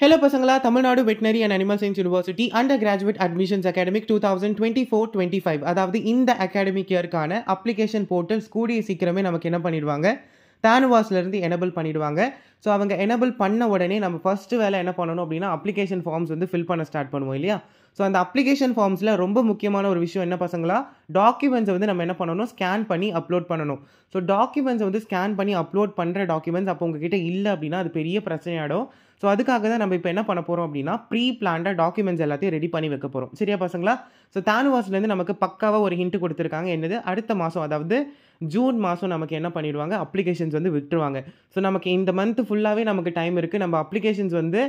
hello பசங்களா Tamil Nadu veterinary and animal science university undergraduate admissions academic two thousand twenty four twenty five அதாவது இந்த academic இயர்க்கான application portal கூடிய சீக்கிரமே நமக்கு என்ன பண்ணிடுவாங்க தேனுவாஸ்லேருந்து எனபிள் பண்ணிடுவாங்க ஸோ அவங்க எனபிள் பண்ண உடனே நம்ம ஃபஸ்ட்டு வேலை என்ன பண்ணணும் அப்படின்னா அப்ளிகேஷன் ஃபார்ம்ஸ் வந்து ஃபில் பண்ண ஸ்டார்ட் பண்ணுவோம் இல்லையா ஸோ அந்த அப்ளிகேஷன் ஃபார்ம்ஸில் ரொம்ப முக்கியமான ஒரு விஷயம் என்ன பசங்களா டாக்குமெண்ட்ஸை வந்து நம்ம என்ன பண்ணணும் ஸ்கேன் பண்ணி அப்லோட் பண்ணணும் ஸோ டாக்குமெண்ட்ஸை வந்து ஸ்கேன் பண்ணி அப்லோட் பண்ணுற டாக்குமெண்ட்ஸ் அப்போ உங்ககிட்ட இல்லை அப்படின்னா அது பெரிய பிரச்சனையாடும் ஸோ அதுக்காக தான் நம்ம இப்போ என்ன பண்ண போகிறோம் அப்படின்னா ப்ரீ பிளான்டாக டாக்குமெண்ட்ஸ் எல்லாத்தையும் ரெடி பண்ணி வைக்க போகிறோம் சரியா பசங்களா ஸோ தானுவாஸ்லேருந்து நமக்கு பக்காவாக ஒரு ஹிண்ட் கொடுத்துருக்காங்க என்னது அடுத்த மாதம் அதாவது ஜூன் மாதம் நமக்கு என்ன பண்ணிடுவாங்க அப்ளிகேஷன்ஸ் வந்து விட்டுருவாங்க ஸோ நமக்கு இந்த மந்த் ஃபுல்லாகவே நமக்கு டைம் இருக்குது நம்ம அப்ளிகேஷன்ஸ் வந்து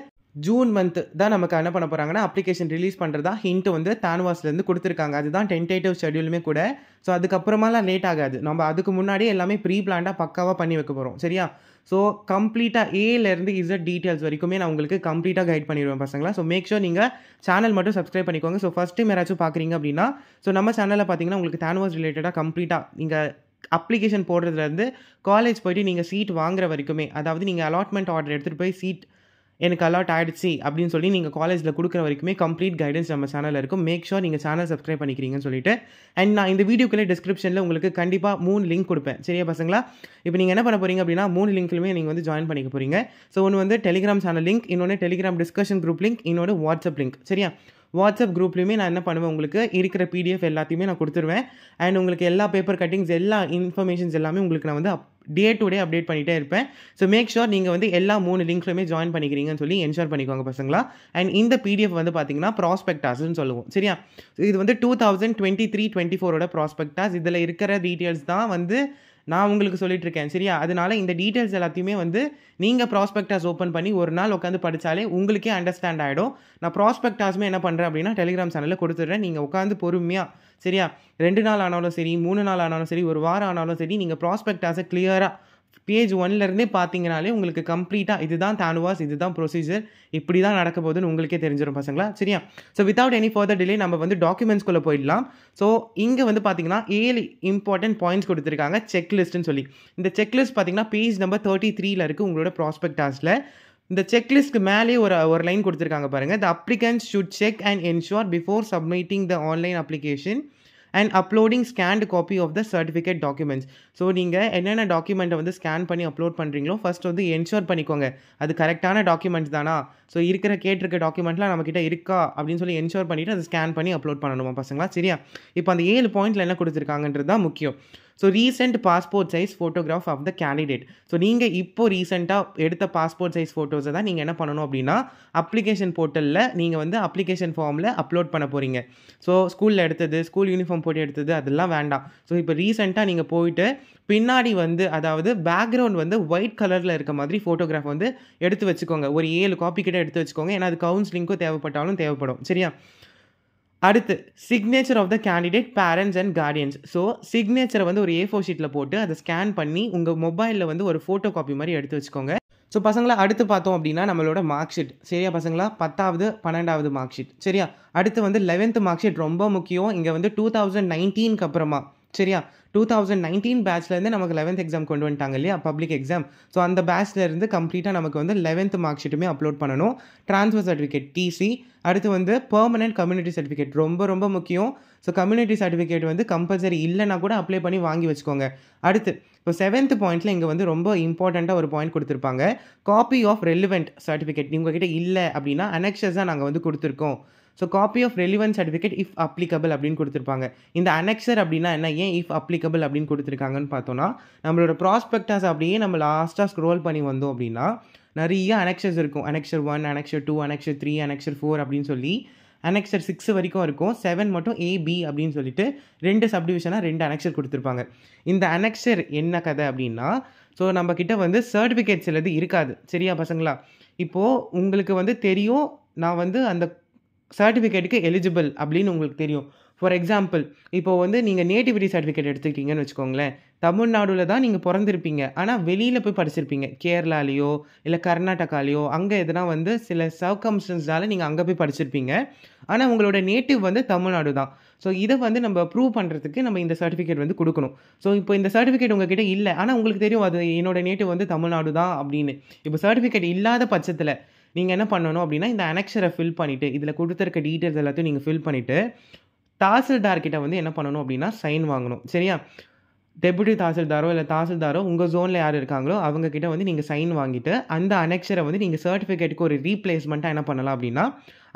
ஜூன் மந்த் தான் நமக்கு என்ன பண்ண போகிறாங்கன்னா அப்ளிகேஷன் ரிலீஸ் பண்ணுறதா ஹிண்ட் வந்து தேன்வாஸ்லேருந்து கொடுத்துருக்காங்க அதுதான் டென்டேட்டிவ் ஷெடியூலுமே கூட ஸோ அதுக்கப்புறமாலாம் லேட் ஆகாது நம்ம அதுக்கு முன்னாடியே எல்லாமே ப்ரீ பிளான்டாக பக்காவாக பண்ணி வைக்க போகிறோம் சரியா ஸோ கம்ப்ளீட்டாக ஏலேருந்து அட் டீட்டெயில்ஸ் வரைக்குமே நான் உங்களுக்கு கம்ப்ளீட்டாக கைட் பண்ணிடுவேன் பசங்களா ஸோ மேக் ஷோர் நீங்கள் சேனல் மட்டும் சப்ஸ்கிரைப் பண்ணிக்கோங்க ஸோ ஃபஸ்ட் டைம் யாராச்சும் பார்க்குறீங்க அப்படின்னா ஸோ நம்ம சேனலில் பார்த்தீங்கன்னா உங்களுக்கு தேன்வாஸ் ரிலேட்டடாக கம்ப்ளீட்டாக நீங்கள் அப்ளிகேஷன் போடுறதுலேருந்து காலேஜ் போயிட்டு நீங்கள் சீட் வாங்குற வரைக்குமே அதாவது நீங்கள் அலாட்மெண்ட் ஆர்டர் எடுத்துகிட்டு போய் சீட் எனக்கு அலாட் ஆகிடுச்சு அப்படின்னு சொல்லி நீங்கள் காலேஜில் கொடுக்குற வரைக்குமே கம்ப்ளீட் கைடன்ஸ் நம்ம சேனலில் இருக்கும் மேக் ஷோர் நீங்கள் சேனல் சப்ஸ்கிரைப் பண்ணிக்கிறீங்கன்னு சொல்லிட்டு அண்ட் நான் இந்த வீடியோக்குள்ளே டிஸ்கிரிப்ஷனில் உங்களுக்கு கண்டிப்பாக மூணு லிங்க் கொடுப்பேன் சரியா பசங்களா இப்போ நீங்கள் என்ன பண்ண போகிறீங்க அப்படின்னா மூணு லிங்க்லையுமே நீங்கள் வந்து ஜாயின் பண்ணிக்க போகிறீங்க ஸோ ஒன்று வந்து டெலிகிராம் சேனல் லிங்க் இன்னொன்று டெலிகிராம் டிஸ்கஷன் குரூப் லிங்க் இன்னொன்று வாட்ஸ்அப் லிங்க் சரியா வாட்ஸ்அப் குரூப்லேயுமே நான் என்ன பண்ணுவேன் உங்களுக்கு இருக்கிற பிடிஎஃப் எல்லாத்தையுமே நான் கொடுத்துருவேன் அண்ட் உங்களுக்கு எல்லா பேப்பர் கட்டிங்ஸ் எல்லா இன்ஃபர்மேஷன்ஸ் எல்லாமே உங்களுக்கு நான் வந்து டே டு டே அப்டேட் பண்ணிகிட்டே இருப்பேன் ஸோ மேக் ஷோர் நீங்கள் வந்து எல்லா மூணு லிங்க்லையுமே ஜாயின் பண்ணிக்கிறீங்கன்னு சொல்லி என்ஷோர் பண்ணிக்கோங்க பசங்களா அண்ட் இந்த பிடிஎஃப் வந்து பார்த்தீங்கன்னா ப்ராஸ்பெக்டாஸ்ன்னு சொல்லுவோம் சரியா இது வந்து two thousand twenty three twenty ஃபோரோட ப்ராஸ்பெக்டாஸ் இதில் இருக்கிற டீட்டெயில்ஸ் தான் வந்து நான் உங்களுக்கு இருக்கேன் சரியா அதனால இந்த டீட்டெயில்ஸ் எல்லாத்தையுமே வந்து நீங்கள் ப்ராஸ்பெக்டாஸ் ஓப்பன் பண்ணி ஒரு நாள் உட்காந்து படித்தாலே உங்களுக்கே அண்டர்ஸ்டாண்ட் ஆகிடும் நான் ப்ராஸ்பெக்டாஸுமே என்ன பண்ணுறேன் அப்படின்னா டெலிகிராம் சேனலில் கொடுத்துட்றேன் நீங்கள் உட்காந்து பொறுமையாக சரியா ரெண்டு நாள் ஆனாலும் சரி மூணு நாள் ஆனாலும் சரி ஒரு வாரம் ஆனாலும் சரி நீங்கள் ப்ராஸ்பெக்டாஸை கிளியராக பேஜ் ஒன்லேருந்தே பார்த்தீங்கனாலே உங்களுக்கு கம்ப்ளீட்டாக இதுதான் தானுவாஸ் இதுதான் ப்ரொசீஜர் இப்படி தான் நடக்க போகுதுன்னு உங்களுக்கே தெரிஞ்சிடும் பசங்களா சரியா so without any further delay நம்ம வந்து டாக்குமெண்ட்ஸ்குள்ளே போயிடலாம் ஸோ இங்கே வந்து பார்த்தீங்கன்னா ஏழு இம்பார்ட்டன்ட் பாயிண்ட்ஸ் கொடுத்துருக்காங்க செக்லிஸ்ட்னு சொல்லி இந்த செக்லிஸ்ட் பார்த்தீங்கன்னா பேஜ் நம்பர் தேர்ட்டி த்ரீல இருக்குது உங்களோட ப்ராஸ்பெக்ட் டாஸ்ட்டில் இந்த செக்லிஸ்ட்க்கு மேலே ஒரு ஒரு லைன் கொடுத்துருக்காங்க பாருங்கள் the applicants should check and ensure before submitting the online application and uploading scanned copy of the certificate documents so நீங்கள் என்னென்ன டாக்குமெண்ட்டை வந்து ஸ்கேன் பண்ணி அப்லோட் பண்ணுறீங்களோ ஃபர்ஸ்ட் வந்து என்ஷோர் பண்ணிக்கோங்க அது கரெக்டான டாக்குமெண்ட்ஸ் தானா ஸோ இருக்கிற கேட்டிருக்க டாக்குமெண்ட்லாம் நம்மக்கிட்ட இருக்கா அப்படின்னு சொல்லி என்ஷோர் பண்ணிவிட்டு அதை ஸ்கேன் பண்ணி அப்லோட் பண்ணணுமா பசங்களா சரியா இப்போ அந்த ஏழு பாயிண்ட்டில் என்ன கொடுத்துருக்காங்கன்றது தான் முக்கியம் so recent passport size photograph of the candidate so நீங்கள் இப்போது ரீசெண்டாக எடுத்த பாஸ்போர்ட் சைஸ் ஃபோட்டோஸை தான் நீங்கள் என்ன பண்ணணும் அப்படின்னா அப்ளிகேஷன் போர்ட்டலில் நீங்கள் வந்து அப்ளிகேஷன் ஃபார்மில் அப்லோட் பண்ண போகிறீங்க ஸோ ஸ்கூலில் எடுத்தது ஸ்கூல் யூனிஃபார்ம் போட்டு எடுத்தது அதெல்லாம் வேண்டாம் ஸோ இப்போ ரீசெண்டாக நீங்கள் போயிட்டு பின்னாடி வந்து அதாவது பேக்ரவுண்ட் வந்து ஒயிட் கலரில் இருக்க மாதிரி ஃபோட்டோகிராஃப் வந்து எடுத்து வச்சுக்கோங்க ஒரு ஏழு காப்பி கிட்ட எடுத்து வச்சுக்கோங்க ஏன்னா அது கவுன்சிலிங்க்கும் தேவைப்பட்டாலும் தேவைப்படும் சரியா அடுத்து signature of the candidate parents and guardians so சிக்னேச்சரை வந்து ஒரு ஏ ஃபோர் ஷீட்டில் போட்டு அதை ஸ்கேன் பண்ணி உங்கள் மொபைலில் வந்து ஒரு ஃபோட்டோ காப்பி மாதிரி எடுத்து வச்சுக்கோங்க ஸோ பசங்களை அடுத்து பார்த்தோம் அப்படின்னா நம்மளோட மார்க் ஷீட் சரியா பசங்களா பத்தாவது பன்னெண்டாவது மார்க் ஷீட் சரியா அடுத்து வந்து லெவன்த்து மார்க் ஷீட் ரொம்ப முக்கியம் இங்கே வந்து டூ தௌசண்ட் நைன்டீனுக்கு அப்புறமா சரியா டூ தௌசண்ட் நைன்டீன் பேட்ச்லேருந்து நமக்கு லெவன்த் எக்ஸாம் கொண்டு வந்துட்டாங்க இல்லையா பப்ளிக் எக்ஸாம் ஸோ அந்த பேட்ச்லேருந்து கம்ப்ளீட்டாக நமக்கு வந்து லெவன்த் மார்க் ஷீட்டுமே அப்லோட் பண்ணணும் ட்ரான்ஸ்ஃபர் சர்டிஃபிகேட் டிசி அடுத்து வந்து பெர்மனெண்ட் கம்யூனிட்டி சர்டிஃபிகேட் ரொம்ப ரொம்ப முக்கியம் ஸோ கம்யூனிட்டி சர்டிஃபிகேட் வந்து கம்பல்சரி இல்லைன்னா கூட அப்ளை பண்ணி வாங்கி வச்சுக்கோங்க அடுத்து இப்போ செவன்த் பாயிண்ட்டில் இங்கே வந்து ரொம்ப இம்பார்ட்டண்ட்டாக ஒரு பாயிண்ட் கொடுத்துருப்பாங்க காப்பி ஆஃப் ரெலிவெண்ட் சர்டிஃபிகேட் உங்ககிட்ட இல்லை அப்படின்னா அனெக்ஷஸ் தான் நாங்கள் வந்து கொடுத்துருக்கோம் so copy of relevance certificate if applicable அப்படின்னு கொடுத்துருப்பாங்க இந்த அனெக்சர் அப்படின்னா என்ன ஏன் இஃப் அப்ளிகபிள் அப்படின்னு கொடுத்துருக்காங்கன்னு பார்த்தோன்னா நம்மளோட ப்ராஸ்பெக்டஸ் அப்படியே நம்ம லாஸ்ட்டாக ஸ்க்ரோல் பண்ணி வந்தோம் அப்படின்னா நிறைய அனெக்சர்ஸ் இருக்கும் annexure one annexure two annexure three annexure four அப்படின்னு சொல்லி அனெக்சர் சிக்ஸ் வரைக்கும் இருக்கும் செவன் மட்டும் ஏபி அப்படின்னு சொல்லிட்டு ரெண்டு சப்டிவிஷனாக ரெண்டு அனெக்சர் கொடுத்துருப்பாங்க இந்த அனெக்சர் என்ன கதை அப்படின்னா ஸோ நம்மக்கிட்ட வந்து சர்டிஃபிகேட் சிலது இருக்காது சரியா பசங்களா இப்போது உங்களுக்கு வந்து தெரியும் நான் வந்து அந்த சர்டிஃபிகேட்டுக்கு எலிஜிபிள் அப்படின்னு உங்களுக்கு தெரியும் ஃபார் எக்ஸாம்பிள் இப்போ வந்து நீங்கள் நேட்டிவிட்டி சர்டிஃபிகேட் எடுத்துக்கிட்டீங்கன்னு வச்சுக்கோங்களேன் தமிழ்நாடுவில் தான் நீங்கள் பிறந்திருப்பீங்க ஆனால் வெளியில் போய் படிச்சிருப்பீங்க கேரளாலேயோ இல்லை கர்நாடகாலேயோ அங்கே எதுனா வந்து சில சர்க்கம்ஸ்டன்ஸ்னால நீங்கள் அங்கே போய் படிச்சிருப்பீங்க ஆனால் உங்களோட நேட்டிவ் வந்து தமிழ்நாடு தான் ஸோ இதை வந்து நம்ம ப்ரூவ் பண்ணுறதுக்கு நம்ம இந்த சர்டிஃபிகேட் வந்து கொடுக்கணும் ஸோ இப்போ இந்த சர்டிஃபிகேட் உங்ககிட்ட இல்லை ஆனால் உங்களுக்கு தெரியும் அது என்னோட நேட்டிவ் வந்து தமிழ்நாடு தான் அப்படின்னு இப்போ சர்டிஃபிகேட் இல்லாத பட்சத்தில் நீங்கள் என்ன பண்ணணும் அப்படின்னா இந்த அனெக்ஷரை ஃபில் பண்ணிவிட்டு இதில் கொடுத்துருக்க டீட்டெயில்ஸ் எல்லாத்தையும் நீங்கள் ஃபில் பண்ணிவிட்டு தாசில்தார்கிட்ட வந்து என்ன பண்ணணும் அப்படின்னா சைன் வாங்கணும் சரியா டெபுட்டி தாசில்தாரோ இல்லை தாசில்தாரோ உங்கள் ஜோனில் யார் இருக்காங்களோ அவங்கக்கிட்ட வந்து நீங்கள் சைன் வாங்கிட்டு அந்த அனெக்ஷரை வந்து நீங்கள் சர்டிஃபிகேட்டுக்கு ஒரு ரீப்ளேஸ்மெண்ட்டாக என்ன பண்ணலாம் அப்படின்னா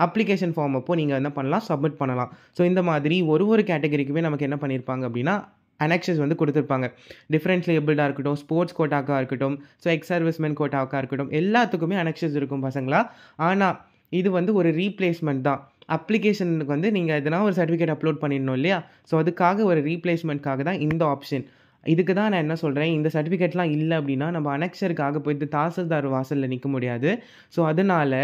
அப்ளிகேஷன் ஃபார்ம் அப்போ நீங்கள் என்ன பண்ணலாம் சப்மிட் பண்ணலாம் ஸோ இந்த மாதிரி ஒரு ஒரு கேட்டகரிக்குமே நமக்கு என்ன பண்ணியிருப்பாங்க அப்படின்னா அனெக்ஷஸ் வந்து கொடுத்துருப்பாங்க டிஃப்ரெண்ட் லேபிள்டாக இருக்கட்டும் ஸ்போர்ட்ஸ் கோட்டாக்காக இருக்கட்டும் ஸோ எக்ஸ் சர்வீஸ்மேன் கோட்டாக்காக இருக்கட்டும் எல்லாத்துக்குமே அனெக்ஷஸ் இருக்கும் பசங்களா ஆனால் இது வந்து ஒரு ரீப்ளேஸ்மெண்ட் தான் அப்ளிகேஷனுக்கு வந்து நீங்கள் எதனா ஒரு சர்டிஃபிகேட் அப்லோட் பண்ணிடணும் இல்லையா ஸோ அதுக்காக ஒரு ரீப்ளேஸ்மெண்ட்காக தான் இந்த ஆப்ஷன் இதுக்கு தான் நான் என்ன சொல்கிறேன் இந்த சர்டிஃபிகேட்லாம் இல்லை அப்படின்னா நம்ம அனெக்ஷருக்காக போயிட்டு தாசில்தார் வாசலில் நிற்க முடியாது ஸோ அதனால்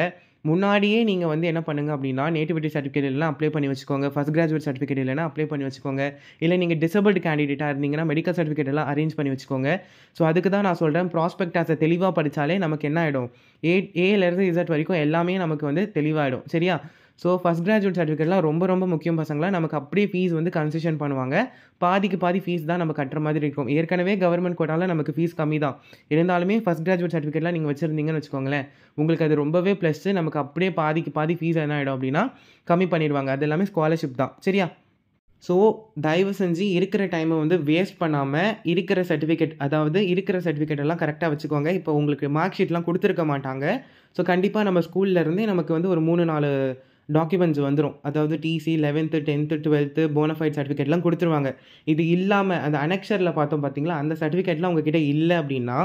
முன்னாடியே நீங்கள் வந்து என்ன பண்ணுங்கள் அப்படின்னா நேட்டிவிட்டி சர்டிஃபிகேட் இல்லைனா அப்ளை பண்ணி வச்சுக்கோங்க ஃபஸ்ட் கிராஜுவேட் சர்டிஃபிகேட் இல்லைனா அப்ளை பண்ணி வச்சுக்கோங்க இல்லை நீங்கள் டிசபிள்டு கேண்டிடேட்டாக இருந்தீங்கன்னா மெடிக்கல் சர்டிஃபிகேட் எல்லாம் அரேஞ்ச் பண்ணி வச்சுக்கோங்க ஸோ அதுக்கு தான் நான் சொல்கிறேன் ப்ராஸ்பெக்ட் ஆசை தெளிவாக படித்தாலே நமக்கு என்ன ஆகிடும் ஏ ஏலேருந்து இசட் வரைக்கும் எல்லாமே நமக்கு வந்து தெளிவாகிடும் சரியா ஸோ ஃபஸ்ட் கிராஜுவேட் சர்டிஃபிகேட்லாம் ரொம்ப ரொம்ப முக்கியம் பசங்களாம் நமக்கு அப்படியே ஃபீஸ் வந்து கன்செஷன் பண்ணுவாங்க பாதிக்கு பாதி ஃபீஸ் தான் நம்ம கட்டுற மாதிரி இருக்கும் ஏற்கனவே கவர்மெண்ட் கோட்டாவில் நமக்கு ஃபீஸ் கம்மி தான் இருந்தாலுமே ஃபஸ்ட் கிராஜுவேட் சர்டிஃபிகேட்லாம் நீங்கள் வச்சுருந்தீங்கன்னு வச்சுக்கோங்களேன் உங்களுக்கு அது ரொம்பவே ப்ளஸ் நமக்கு அப்படியே பாதிக்கு பாதி ஃபீஸ் என்ன ஆகிடும் அப்படின்னா கம்மி பண்ணிடுவாங்க அது எல்லாமே ஸ்காலர்ஷிப் தான் சரியா ஸோ தயவு செஞ்சு இருக்கிற டைமை வந்து வேஸ்ட் பண்ணாமல் இருக்கிற சர்டிஃபிகேட் அதாவது இருக்கிற சர்டிஃபிகேட் எல்லாம் கரெக்டாக வச்சுக்கோங்க இப்போ உங்களுக்கு மார்க் ஷீட்லாம் கொடுத்துருக்க மாட்டாங்க ஸோ கண்டிப்பாக நம்ம ஸ்கூல்லேருந்தே நமக்கு வந்து ஒரு மூணு நாலு டாக்குமெண்ட்ஸ் வந்துடும் அதாவது TC eleventh tenth twelfth bonafide சர்டிஃபிகேட்லாம் கொடுத்துருவாங்க இது இல்லாமல் அந்த அனெக்ஷரில் பார்த்தோம் பார்த்தீங்களா அந்த சர்டிஃபிகேட்லாம் உங்ககிட்ட இல்லை அப்படின்னா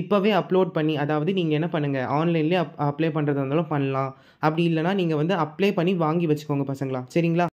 இப்போவே அப்லோட் பண்ணி அதாவது நீங்கள் என்ன பண்ணுங்கள் ஆன்லைன்லேயே அப் அப்ளை பண்ணுறதா இருந்தாலும் பண்ணலாம் அப்படி இல்லைனா நீங்கள் வந்து அப்ளை பண்ணி வாங்கி வச்சுக்கோங்க பசங்களா சரிங்களா